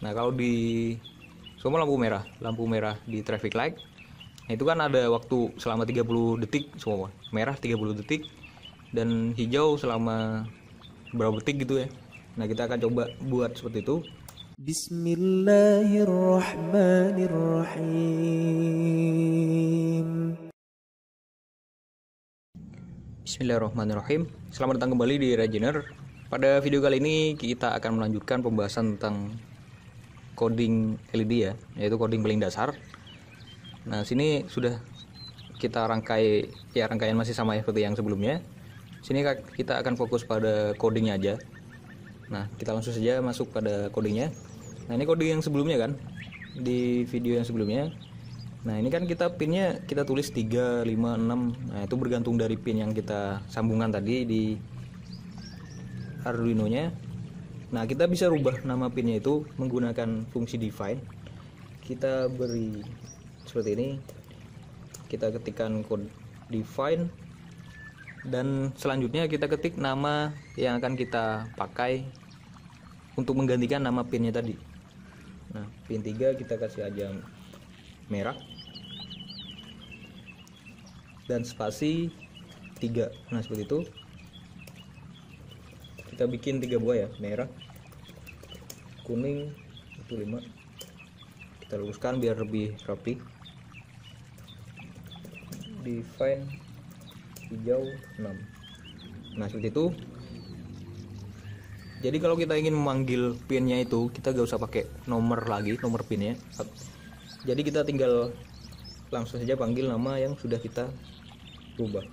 Nah kalau di semua lampu merah, lampu merah di traffic light, nah itu kan ada waktu selama 30 detik semua, merah 30 detik dan hijau selama berapa detik gitu ya. Nah kita akan coba buat seperti itu. Bismillahirrahmanirrahim. Bismillahirrahmanirrahim. Selamat datang kembali di Regener Pada video kali ini kita akan melanjutkan pembahasan tentang coding LED ya yaitu coding paling dasar nah sini sudah kita rangkai ya rangkaian masih sama ya seperti yang sebelumnya sini kita akan fokus pada codingnya aja nah kita langsung saja masuk pada codingnya nah ini coding yang sebelumnya kan di video yang sebelumnya Nah ini kan kita pinnya kita tulis 3, 5, 6 Nah itu bergantung dari pin yang kita sambungkan tadi di Arduino nya Nah, kita bisa rubah nama pinnya itu menggunakan fungsi define. Kita beri seperti ini. Kita ketikkan kode define dan selanjutnya kita ketik nama yang akan kita pakai untuk menggantikan nama pinnya tadi. Nah, pin 3 kita kasih aja merah dan spasi 3. Nah, seperti itu kita bikin tiga buah ya merah kuning itu lima kita luruskan biar lebih rapi define hijau 6 nah seperti itu jadi kalau kita ingin memanggil pinnya itu kita gak usah pakai nomor lagi nomor pinnya jadi kita tinggal langsung saja panggil nama yang sudah kita rubah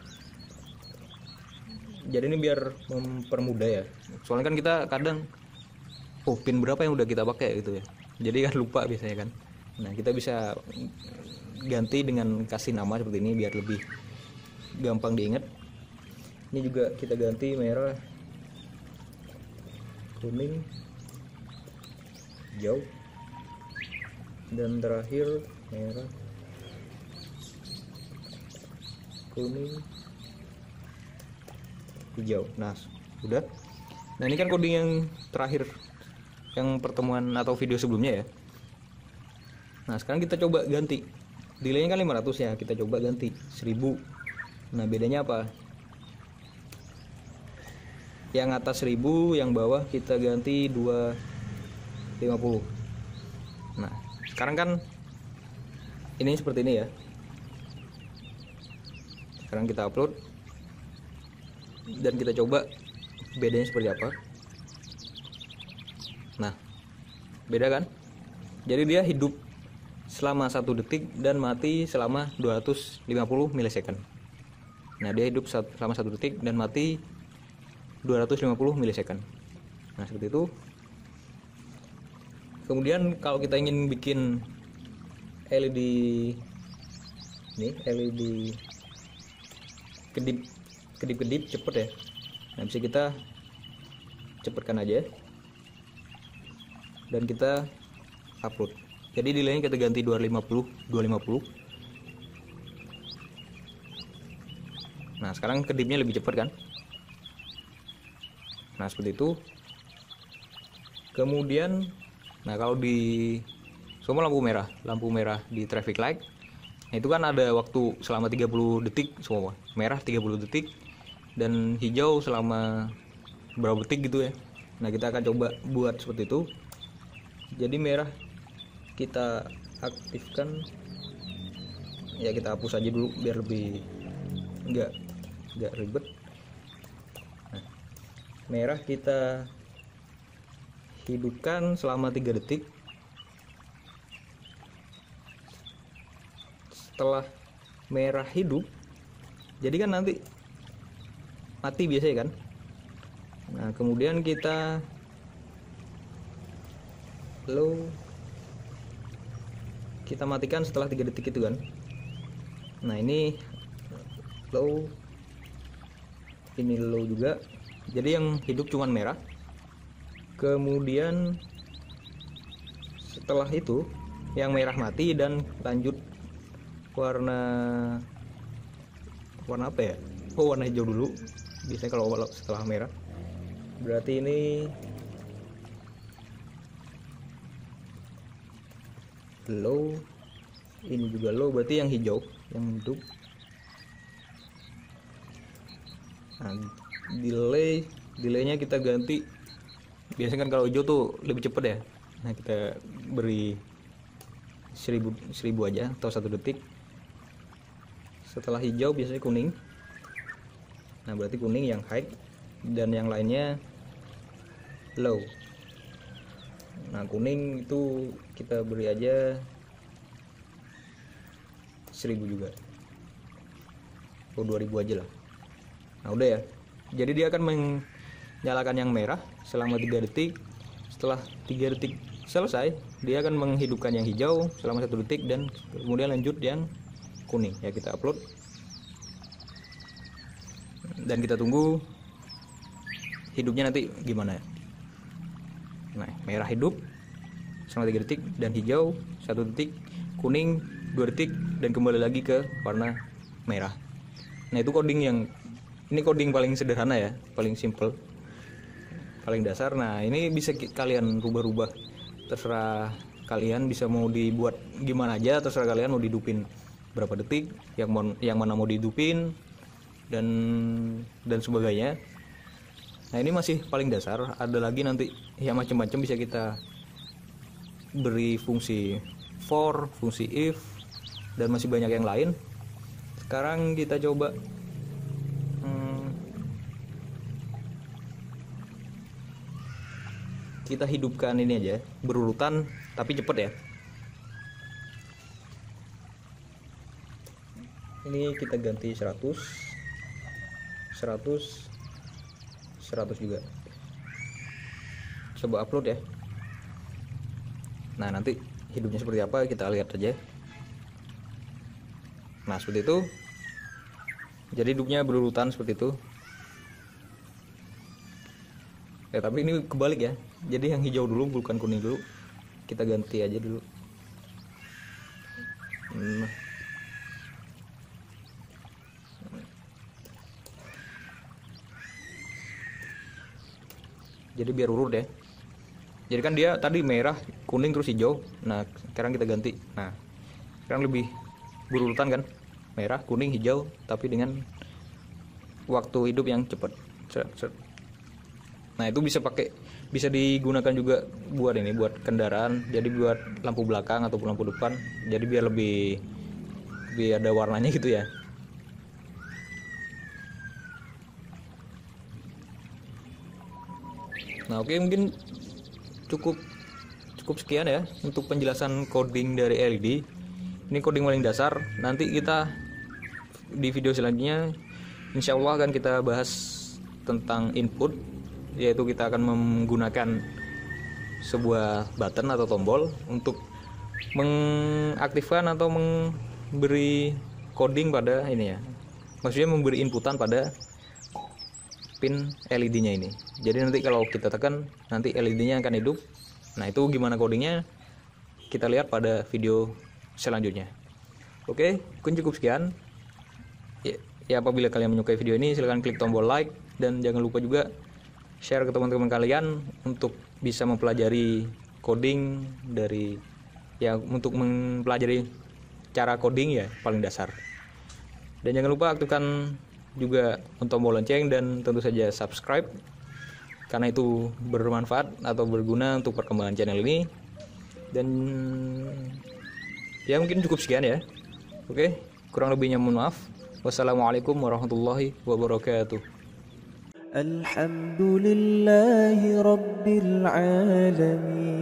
jadi ini biar mempermudah ya soalnya kan kita kadang oh pin berapa yang udah kita pakai gitu ya jadi kan lupa biasanya kan nah kita bisa ganti dengan kasih nama seperti ini biar lebih gampang diingat ini juga kita ganti merah kuning hijau dan terakhir merah kuning hijau nah udah nah ini kan coding yang terakhir yang pertemuan atau video sebelumnya ya nah sekarang kita coba ganti delaynya kan 500 ya kita coba ganti 1000 nah bedanya apa yang atas 1000 yang bawah kita ganti 250 nah sekarang kan ini seperti ini ya sekarang kita upload dan kita coba bedanya seperti apa nah beda kan jadi dia hidup selama satu detik dan mati selama 250 milisecond nah dia hidup selama satu detik dan mati 250 milisecond nah seperti itu kemudian kalau kita ingin bikin LED ini LED kedip kedip-kedip cepet ya nah bisa kita cepetkan aja dan kita upload jadi delaynya kita ganti 250 250 nah sekarang kedipnya lebih cepat kan nah seperti itu kemudian nah kalau di semua lampu merah lampu merah di traffic light nah, itu kan ada waktu selama 30 detik semua merah 30 detik dan hijau selama berapa detik gitu ya nah kita akan coba buat seperti itu jadi merah kita aktifkan ya kita hapus aja dulu biar lebih enggak enggak ribet nah, merah kita hidupkan selama 3 detik setelah merah hidup jadi kan nanti mati biasanya kan nah kemudian kita lalu kita matikan setelah 3 detik itu kan nah ini low ini low juga jadi yang hidup cuman merah kemudian setelah itu yang merah mati dan lanjut warna warna apa ya oh warna hijau dulu biasanya kalau setelah merah berarti ini low ini juga low berarti yang hijau yang untuk nah, delay delaynya kita ganti biasanya kan kalau hijau tuh lebih cepet ya nah kita beri seribu seribu aja atau satu detik setelah hijau biasanya kuning nah berarti kuning yang high dan yang lainnya low nah kuning itu kita beri aja 1000 juga oh 2000 aja lah nah udah ya jadi dia akan menyalakan yang merah selama 3 detik setelah 3 detik selesai dia akan menghidupkan yang hijau selama satu detik dan kemudian lanjut yang kuning ya kita upload dan kita tunggu hidupnya nanti gimana nah merah hidup selama 3 detik dan hijau satu detik kuning 2 detik dan kembali lagi ke warna merah nah itu coding yang ini coding paling sederhana ya paling simple paling dasar nah ini bisa kalian rubah-rubah terserah kalian bisa mau dibuat gimana aja terserah kalian mau didupin berapa detik yang mau yang mana mau didupin dan dan sebagainya nah ini masih paling dasar ada lagi nanti yang macam-macam bisa kita beri fungsi for fungsi if dan masih banyak yang lain sekarang kita coba hmm, kita hidupkan ini aja berurutan tapi cepet ya ini kita ganti 100 100 100 juga coba upload ya nah nanti hidupnya seperti apa kita lihat aja nah seperti itu jadi hidupnya berurutan seperti itu ya tapi ini kebalik ya jadi yang hijau dulu bukan kuning dulu kita ganti aja dulu hmm. jadi biar urut deh ya. jadi kan dia tadi merah kuning terus hijau nah sekarang kita ganti nah sekarang lebih berurutan kan merah kuning hijau tapi dengan waktu hidup yang cepat nah itu bisa pakai bisa digunakan juga buat ini buat kendaraan jadi buat lampu belakang ataupun lampu depan jadi biar lebih biar ada warnanya gitu ya Nah, oke okay, mungkin cukup cukup sekian ya untuk penjelasan coding dari LED. Ini coding paling dasar. Nanti kita di video selanjutnya insya Allah akan kita bahas tentang input yaitu kita akan menggunakan sebuah button atau tombol untuk mengaktifkan atau memberi coding pada ini ya maksudnya memberi inputan pada pin LED-nya ini. Jadi nanti kalau kita tekan, nanti LED-nya akan hidup. Nah, itu gimana codingnya? Kita lihat pada video selanjutnya. Oke, mungkin cukup sekian. Ya, ya apabila kalian menyukai video ini, silahkan klik tombol like dan jangan lupa juga share ke teman-teman kalian untuk bisa mempelajari coding dari ya untuk mempelajari cara coding ya paling dasar. Dan jangan lupa aktifkan juga tombol lonceng dan tentu saja subscribe karena itu bermanfaat atau berguna untuk perkembangan channel ini dan ya mungkin cukup sekian ya oke kurang lebihnya mohon maaf wassalamualaikum warahmatullahi wabarakatuh Alhamdulillahi Rabbil Alamin